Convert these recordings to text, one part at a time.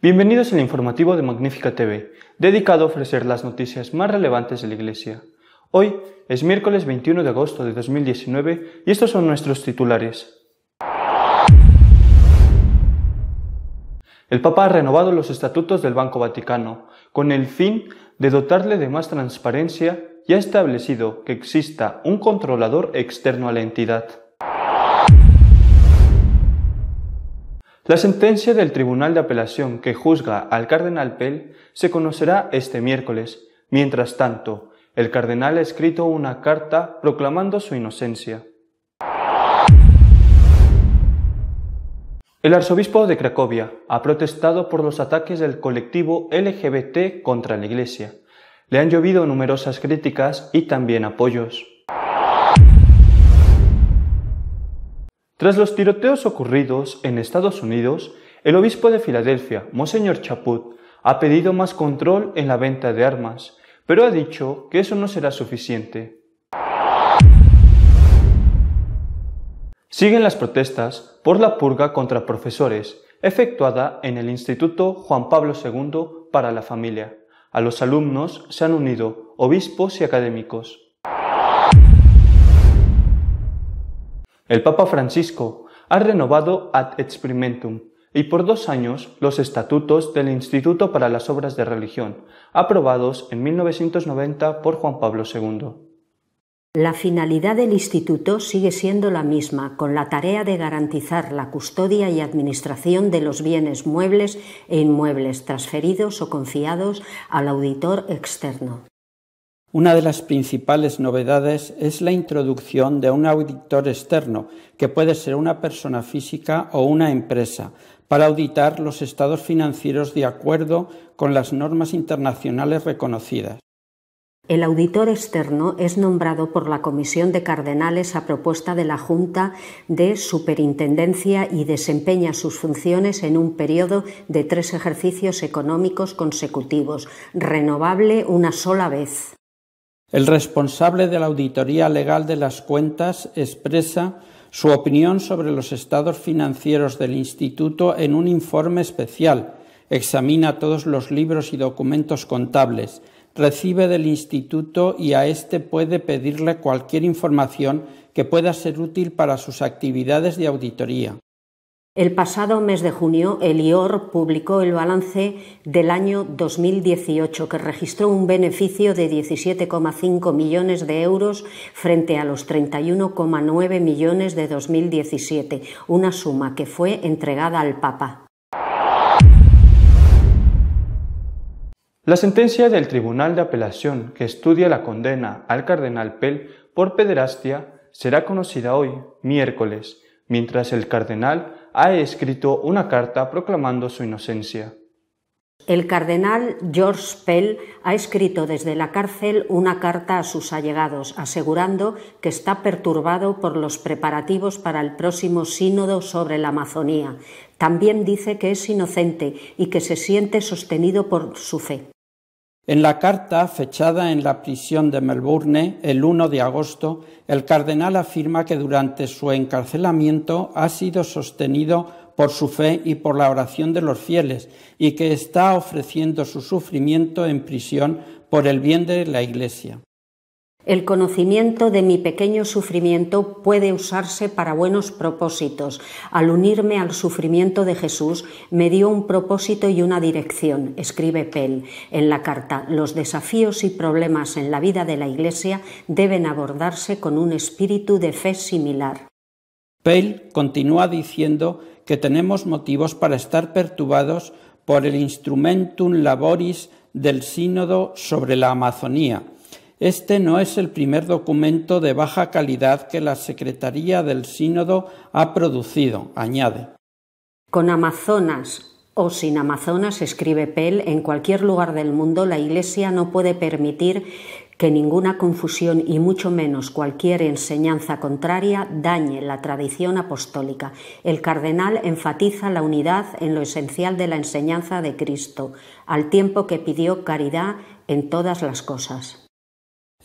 Bienvenidos al informativo de Magnífica TV, dedicado a ofrecer las noticias más relevantes de la Iglesia. Hoy es miércoles 21 de agosto de 2019 y estos son nuestros titulares. El Papa ha renovado los estatutos del Banco Vaticano con el fin de dotarle de más transparencia y ha establecido que exista un controlador externo a la entidad. La sentencia del Tribunal de Apelación que juzga al cardenal Pell se conocerá este miércoles. Mientras tanto, el cardenal ha escrito una carta proclamando su inocencia. El arzobispo de Cracovia ha protestado por los ataques del colectivo LGBT contra la Iglesia. Le han llovido numerosas críticas y también apoyos. Tras los tiroteos ocurridos en Estados Unidos, el obispo de Filadelfia, Monseñor Chaput, ha pedido más control en la venta de armas, pero ha dicho que eso no será suficiente. Siguen las protestas por la purga contra profesores, efectuada en el Instituto Juan Pablo II para la Familia. A los alumnos se han unido obispos y académicos. El Papa Francisco ha renovado ad experimentum y por dos años los estatutos del Instituto para las Obras de Religión, aprobados en 1990 por Juan Pablo II. La finalidad del Instituto sigue siendo la misma, con la tarea de garantizar la custodia y administración de los bienes muebles e inmuebles transferidos o confiados al auditor externo. Una de las principales novedades es la introducción de un auditor externo, que puede ser una persona física o una empresa, para auditar los estados financieros de acuerdo con las normas internacionales reconocidas. El auditor externo es nombrado por la Comisión de Cardenales a propuesta de la Junta de Superintendencia y desempeña sus funciones en un periodo de tres ejercicios económicos consecutivos, renovable una sola vez. El responsable de la auditoría legal de las cuentas expresa su opinión sobre los estados financieros del Instituto en un informe especial. Examina todos los libros y documentos contables. Recibe del Instituto y a éste puede pedirle cualquier información que pueda ser útil para sus actividades de auditoría. El pasado mes de junio, el IOR publicó el balance del año 2018, que registró un beneficio de 17,5 millones de euros frente a los 31,9 millones de 2017, una suma que fue entregada al Papa. La sentencia del Tribunal de Apelación que estudia la condena al cardenal Pell por pederastia será conocida hoy, miércoles, mientras el cardenal ha escrito una carta proclamando su inocencia. El cardenal George Pell ha escrito desde la cárcel una carta a sus allegados, asegurando que está perturbado por los preparativos para el próximo sínodo sobre la Amazonía. También dice que es inocente y que se siente sostenido por su fe. En la carta fechada en la prisión de Melbourne el 1 de agosto, el cardenal afirma que durante su encarcelamiento ha sido sostenido por su fe y por la oración de los fieles y que está ofreciendo su sufrimiento en prisión por el bien de la Iglesia el conocimiento de mi pequeño sufrimiento puede usarse para buenos propósitos. Al unirme al sufrimiento de Jesús, me dio un propósito y una dirección, escribe Pell en la carta. Los desafíos y problemas en la vida de la Iglesia deben abordarse con un espíritu de fe similar. Pell continúa diciendo que tenemos motivos para estar perturbados por el instrumentum laboris del sínodo sobre la Amazonía, este no es el primer documento de baja calidad que la Secretaría del Sínodo ha producido, añade. Con Amazonas o sin Amazonas, escribe Pell, en cualquier lugar del mundo la Iglesia no puede permitir que ninguna confusión y mucho menos cualquier enseñanza contraria dañe la tradición apostólica. El cardenal enfatiza la unidad en lo esencial de la enseñanza de Cristo, al tiempo que pidió caridad en todas las cosas.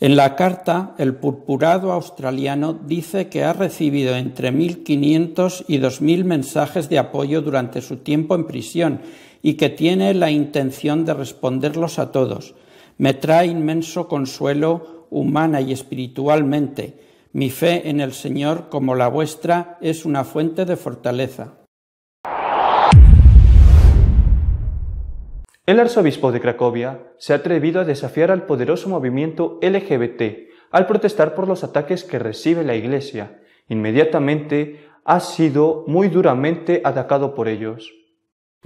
En la carta, el purpurado australiano dice que ha recibido entre 1.500 y 2.000 mensajes de apoyo durante su tiempo en prisión y que tiene la intención de responderlos a todos. Me trae inmenso consuelo humana y espiritualmente. Mi fe en el Señor, como la vuestra, es una fuente de fortaleza. El arzobispo de Cracovia se ha atrevido a desafiar al poderoso movimiento LGBT al protestar por los ataques que recibe la Iglesia. Inmediatamente ha sido muy duramente atacado por ellos.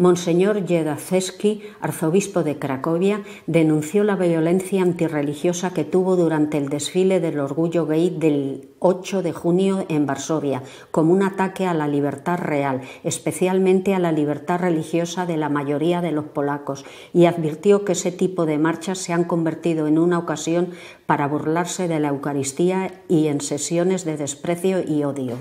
Monseñor Jedaceski, arzobispo de Cracovia, denunció la violencia antirreligiosa que tuvo durante el desfile del orgullo gay del 8 de junio en Varsovia como un ataque a la libertad real, especialmente a la libertad religiosa de la mayoría de los polacos, y advirtió que ese tipo de marchas se han convertido en una ocasión para burlarse de la Eucaristía y en sesiones de desprecio y odio.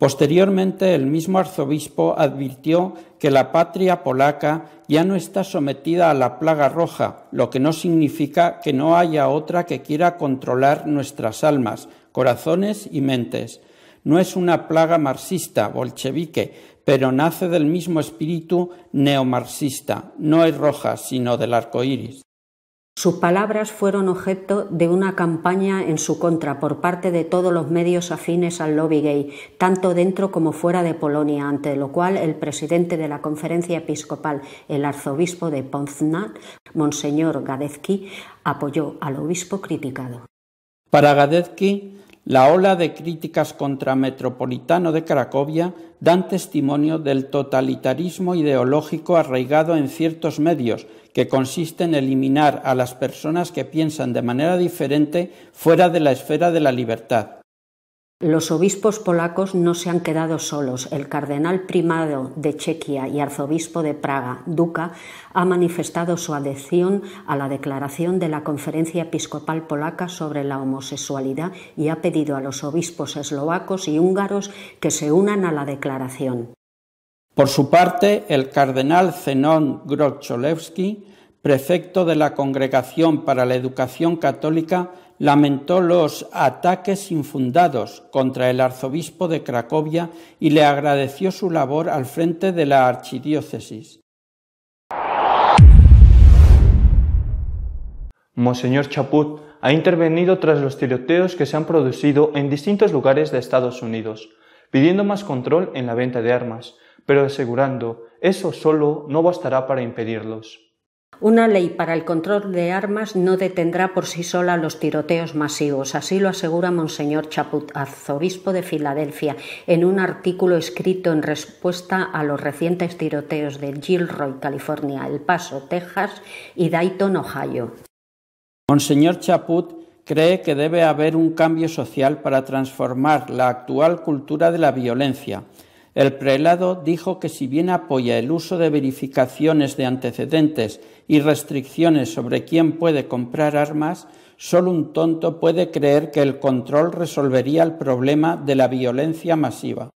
Posteriormente, el mismo arzobispo advirtió que la patria polaca ya no está sometida a la plaga roja, lo que no significa que no haya otra que quiera controlar nuestras almas, corazones y mentes. No es una plaga marxista, bolchevique, pero nace del mismo espíritu neomarxista. No es roja, sino del arco iris. Sus palabras fueron objeto de una campaña en su contra por parte de todos los medios afines al lobby gay, tanto dentro como fuera de Polonia, ante lo cual el presidente de la conferencia episcopal, el arzobispo de Poznań, Monseñor Gadecki, apoyó al obispo criticado. Para Gadecki, la ola de críticas contra Metropolitano de Cracovia dan testimonio del totalitarismo ideológico arraigado en ciertos medios, que consiste en eliminar a las personas que piensan de manera diferente fuera de la esfera de la libertad. Los obispos polacos no se han quedado solos. El cardenal primado de Chequia y arzobispo de Praga, Duca, ha manifestado su adhesión a la declaración de la Conferencia Episcopal Polaca sobre la homosexualidad y ha pedido a los obispos eslovacos y húngaros que se unan a la declaración. Por su parte, el cardenal Zenón Grocholewski, prefecto de la Congregación para la Educación Católica, lamentó los ataques infundados contra el arzobispo de Cracovia y le agradeció su labor al frente de la archidiócesis. Monseñor Chaput ha intervenido tras los tiroteos que se han producido en distintos lugares de Estados Unidos, pidiendo más control en la venta de armas, pero asegurando eso solo no bastará para impedirlos. Una ley para el control de armas no detendrá por sí sola los tiroteos masivos, así lo asegura Monseñor Chaput, arzobispo de Filadelfia, en un artículo escrito en respuesta a los recientes tiroteos de Gilroy, California, El Paso, Texas y Dayton, Ohio. Monseñor Chaput cree que debe haber un cambio social para transformar la actual cultura de la violencia el prelado dijo que si bien apoya el uso de verificaciones de antecedentes y restricciones sobre quién puede comprar armas, solo un tonto puede creer que el control resolvería el problema de la violencia masiva.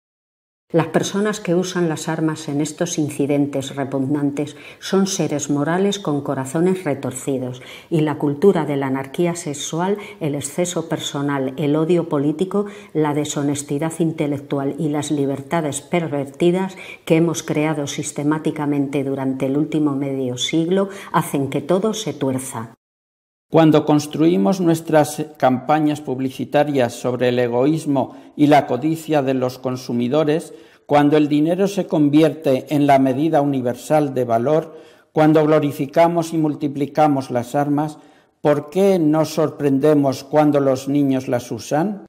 Las personas que usan las armas en estos incidentes repugnantes son seres morales con corazones retorcidos y la cultura de la anarquía sexual, el exceso personal, el odio político, la deshonestidad intelectual y las libertades pervertidas que hemos creado sistemáticamente durante el último medio siglo hacen que todo se tuerza. Cuando construimos nuestras campañas publicitarias sobre el egoísmo y la codicia de los consumidores, cuando el dinero se convierte en la medida universal de valor, cuando glorificamos y multiplicamos las armas, ¿por qué nos sorprendemos cuando los niños las usan?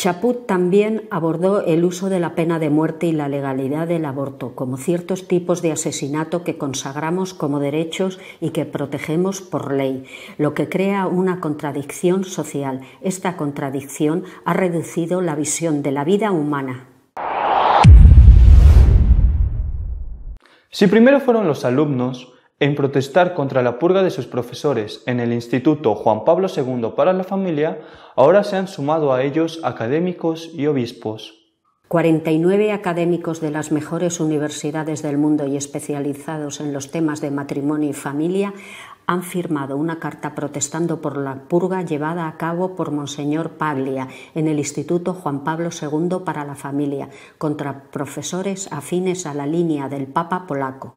Chaput también abordó el uso de la pena de muerte y la legalidad del aborto como ciertos tipos de asesinato que consagramos como derechos y que protegemos por ley, lo que crea una contradicción social. Esta contradicción ha reducido la visión de la vida humana. Si primero fueron los alumnos, en protestar contra la purga de sus profesores en el Instituto Juan Pablo II para la Familia, ahora se han sumado a ellos académicos y obispos. 49 académicos de las mejores universidades del mundo y especializados en los temas de matrimonio y familia han firmado una carta protestando por la purga llevada a cabo por Monseñor Paglia en el Instituto Juan Pablo II para la Familia contra profesores afines a la línea del Papa polaco.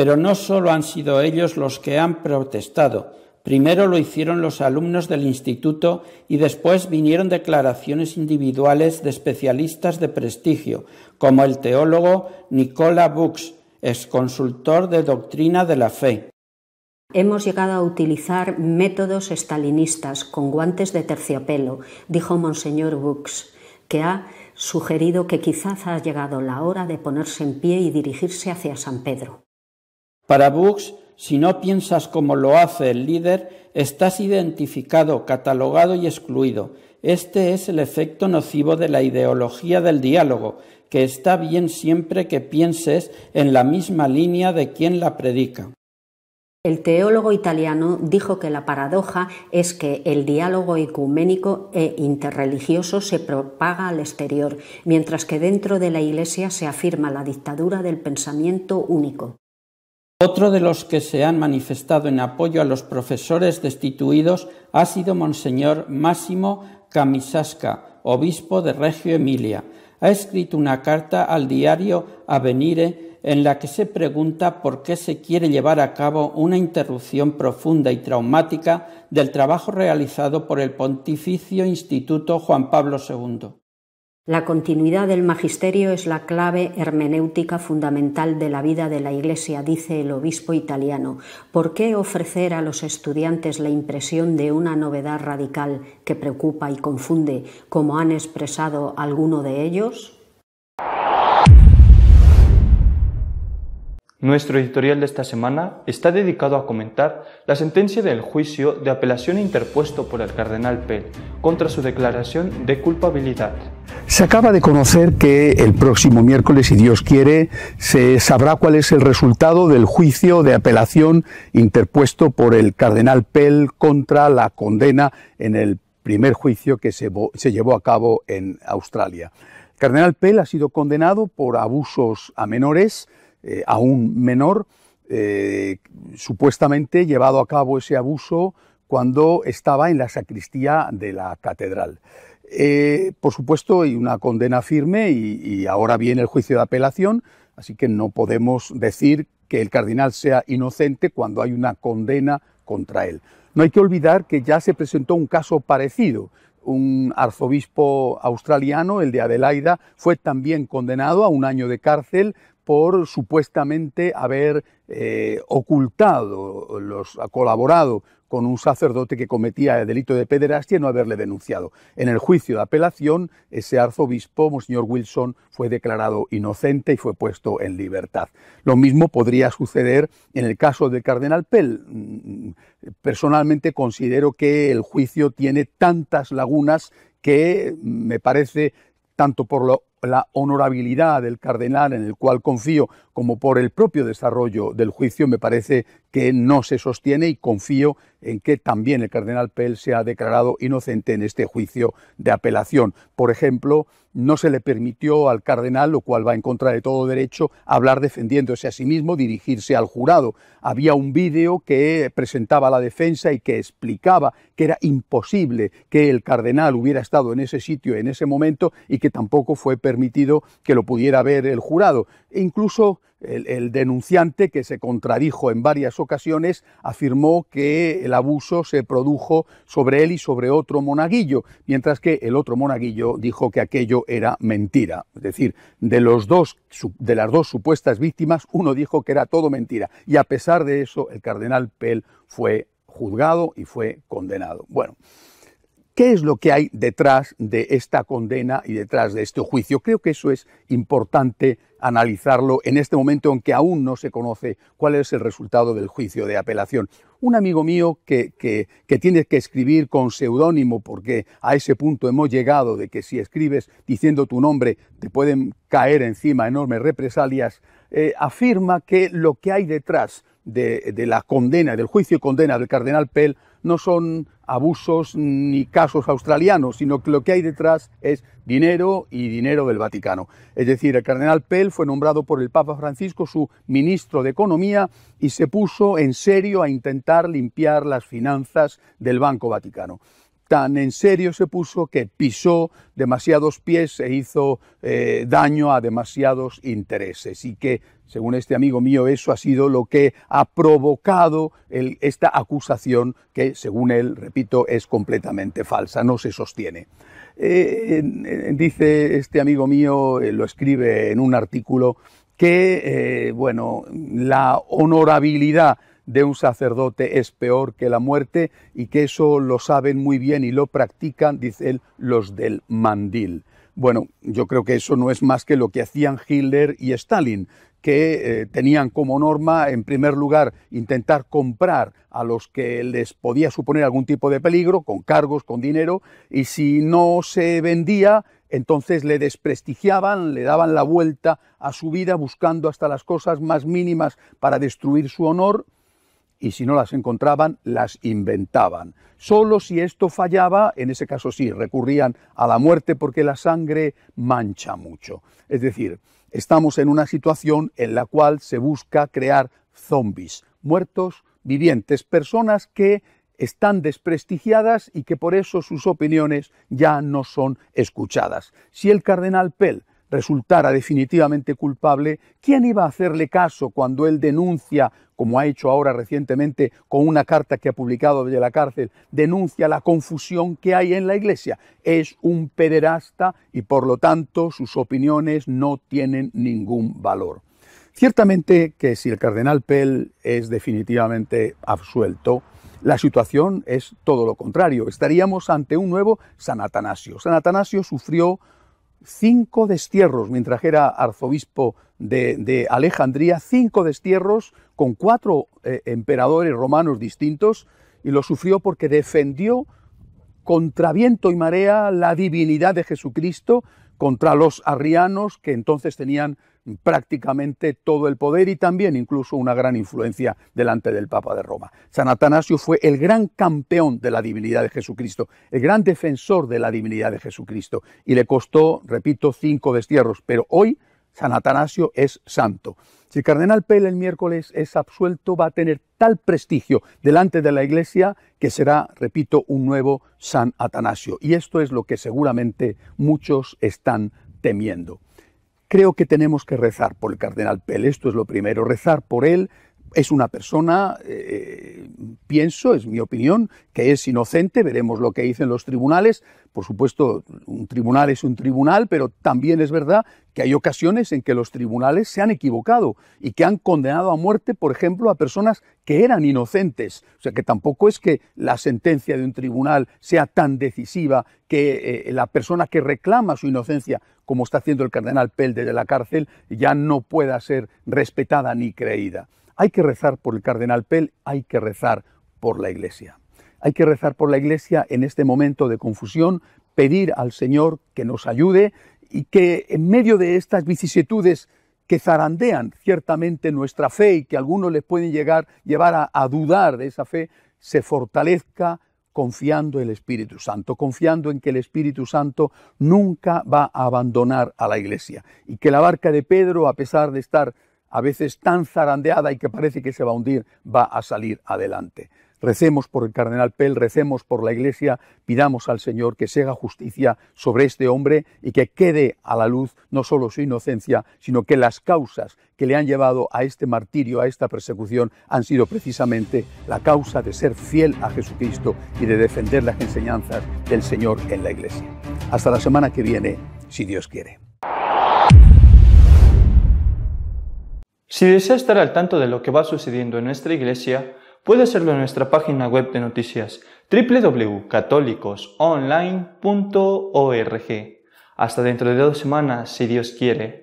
Pero no solo han sido ellos los que han protestado, Primero lo hicieron los alumnos del instituto y después vinieron declaraciones individuales de especialistas de prestigio, como el teólogo Nicola Bux, consultor de doctrina de la fe. Hemos llegado a utilizar métodos estalinistas con guantes de terciopelo, dijo Monseñor Bux, que ha sugerido que quizás ha llegado la hora de ponerse en pie y dirigirse hacia San Pedro. Para Bux, si no piensas como lo hace el líder, estás identificado, catalogado y excluido. Este es el efecto nocivo de la ideología del diálogo, que está bien siempre que pienses en la misma línea de quien la predica. El teólogo italiano dijo que la paradoja es que el diálogo ecuménico e interreligioso se propaga al exterior, mientras que dentro de la Iglesia se afirma la dictadura del pensamiento único. Otro de los que se han manifestado en apoyo a los profesores destituidos ha sido Monseñor Máximo Camisasca, obispo de Reggio Emilia. Ha escrito una carta al diario Avenire en la que se pregunta por qué se quiere llevar a cabo una interrupción profunda y traumática del trabajo realizado por el Pontificio Instituto Juan Pablo II. La continuidad del magisterio es la clave hermenéutica fundamental de la vida de la Iglesia, dice el obispo italiano. ¿Por qué ofrecer a los estudiantes la impresión de una novedad radical que preocupa y confunde, como han expresado algunos de ellos? Nuestro editorial de esta semana está dedicado a comentar la sentencia del juicio de apelación interpuesto por el cardenal Pell contra su declaración de culpabilidad. Se acaba de conocer que el próximo miércoles, si Dios quiere, se sabrá cuál es el resultado del juicio de apelación interpuesto por el cardenal Pell contra la condena en el primer juicio que se, llevó a cabo en Australia. El cardenal Pell ha sido condenado por abusos a menores, eh, a un menor, eh, supuestamente llevado a cabo ese abuso cuando estaba en la sacristía de la catedral. Eh, por supuesto, hay una condena firme y, y ahora viene el juicio de apelación, así que no podemos decir que el cardinal sea inocente cuando hay una condena contra él. No hay que olvidar que ya se presentó un caso parecido. Un arzobispo australiano, el de Adelaida, fue también condenado a un año de cárcel por supuestamente haber eh, ocultado, colaborado con un sacerdote que cometía el delito de pederastia y no haberle denunciado. En el juicio de apelación, ese arzobispo, Monseñor Wilson, fue declarado inocente y fue puesto en libertad. Lo mismo podría suceder en el caso del cardenal Pell. Mm, personalmente considero que el juicio tiene tantas lagunas que mm, me parece tanto por lo la honorabilidad del cardenal en el cual confío como por el propio desarrollo del juicio, me parece que no se sostiene y confío en que también el cardenal Pell se ha declarado inocente en este juicio de apelación. Por ejemplo, no se le permitió al cardenal, lo cual va en contra de todo derecho, hablar defendiéndose a sí mismo, dirigirse al jurado. Había un vídeo que presentaba la defensa y que explicaba que era imposible que el cardenal hubiera estado en ese sitio en ese momento y que tampoco fue permitido que lo pudiera ver el jurado. E incluso el, denunciante, que se contradijo en varias ocasiones, afirmó que el abuso se produjo sobre él y sobre otro monaguillo, mientras que el otro monaguillo dijo que aquello era mentira. Es decir, de, los dos, de las dos supuestas víctimas, uno dijo que era todo mentira. Y a pesar de eso, el cardenal Pell fue juzgado y fue condenado. Bueno. ¿Qué es lo que hay detrás de esta condena y detrás de este juicio? Creo que eso es importante analizarlo en este momento en que aún no se conoce cuál es el resultado del juicio de apelación. Un amigo mío que, tiene que escribir con seudónimo porque a ese punto hemos llegado de que si escribes diciendo tu nombre te pueden caer encima enormes represalias, eh, afirma que lo que hay detrás de, la condena, del juicio y condena del cardenal Pell no son abusos ni casos australianos, sino que lo que hay detrás es dinero y dinero del Vaticano. Es decir, el cardenal Pell fue nombrado por el Papa Francisco su ministro de Economía y se puso en serio a intentar limpiar las finanzas del Banco Vaticano tan en serio se puso que pisó demasiados pies, e hizo eh, daño a demasiados intereses y que, según este amigo mío, eso ha sido lo que ha provocado esta acusación que, según él, repito, es completamente falsa, no se sostiene. Eh, dice este amigo mío, eh, lo escribe en un artículo, que, bueno, la honorabilidad de un sacerdote es peor que la muerte y que eso lo saben muy bien y lo practican, dice él, los del mandil. Bueno, yo creo que eso no es más que lo que hacían Hitler y Stalin, que eh, tenían como norma, en primer lugar, intentar comprar a los que les podía suponer algún tipo de peligro, con cargos, con dinero, y si no se vendía, entonces le desprestigiaban, le daban la vuelta a su vida buscando hasta las cosas más mínimas para destruir su honor y si no las encontraban, las inventaban. Solo si esto fallaba, en ese caso sí, recurrían a la muerte porque la sangre mancha mucho. Es decir, estamos en una situación en la cual se busca crear zombies, muertos vivientes, personas que están desprestigiadas y que por eso sus opiniones ya no son escuchadas. Si el cardenal Pell resultara definitivamente culpable, ¿quién iba a hacerle caso cuando él denuncia, como ha hecho ahora recientemente con una carta que ha publicado desde la cárcel, denuncia la confusión que hay en la iglesia? Es un pederasta y por lo tanto sus opiniones no tienen ningún valor. Ciertamente que si el cardenal Pell es definitivamente absuelto, la situación es todo lo contrario. Estaríamos ante un nuevo San Atanasio. San Atanasio sufrió cinco destierros, mientras era arzobispo de, Alejandría, cinco destierros con cuatro eh, emperadores romanos distintos, y lo sufrió porque defendió contra viento y marea la divinidad de Jesucristo contra los arrianos, que entonces tenían prácticamente todo el poder y también incluso una gran influencia delante del Papa de Roma. San Atanasio fue el gran campeón de la divinidad de Jesucristo, el gran defensor de la divinidad de Jesucristo, y le costó, repito, cinco destierros, pero hoy San Atanasio es santo. Si el cardenal Pell el miércoles es absuelto, va a tener tal prestigio delante de la Iglesia que será, repito, un nuevo San Atanasio. Y esto es lo que seguramente muchos están temiendo. Creo que tenemos que rezar por el cardenal Pell. Esto es lo primero, rezar por él, es una persona, eh, pienso, es mi opinión, que es inocente, veremos lo que dicen los tribunales. Por supuesto, un tribunal es un tribunal, pero también es verdad que hay ocasiones en que los tribunales se han equivocado y que han condenado a muerte, por ejemplo, a personas que eran inocentes. O sea, que tampoco es que la sentencia de un tribunal sea tan decisiva que eh, la persona que reclama su inocencia, como está haciendo el cardenal Pell desde la cárcel, ya no pueda ser respetada ni creída. Hay que rezar por el cardenal Pell, hay que rezar por la iglesia. Hay que rezar por la iglesia en este momento de confusión, pedir al Señor que nos ayude y que en medio de estas vicisitudes que zarandean ciertamente nuestra fe y que algunos les pueden llegar, llevar a, a dudar de esa fe, se fortalezca confiando en el Espíritu Santo, confiando en que el Espíritu Santo nunca va a abandonar a la iglesia y que la barca de Pedro, a pesar de estar a veces tan zarandeada y que parece que se va a hundir, va a salir adelante. Recemos por el cardenal Pell, recemos por la Iglesia, pidamos al Señor que se haga justicia sobre este hombre y que quede a la luz no solo su inocencia, sino que las causas que le han llevado a este martirio, a esta persecución, han sido precisamente la causa de ser fiel a Jesucristo y de defender las enseñanzas del Señor en la Iglesia. Hasta la semana que viene, si Dios quiere. Si desea estar al tanto de lo que va sucediendo en nuestra iglesia, puede hacerlo en nuestra página web de noticias www.catolicosonline.org Hasta dentro de dos semanas, si Dios quiere.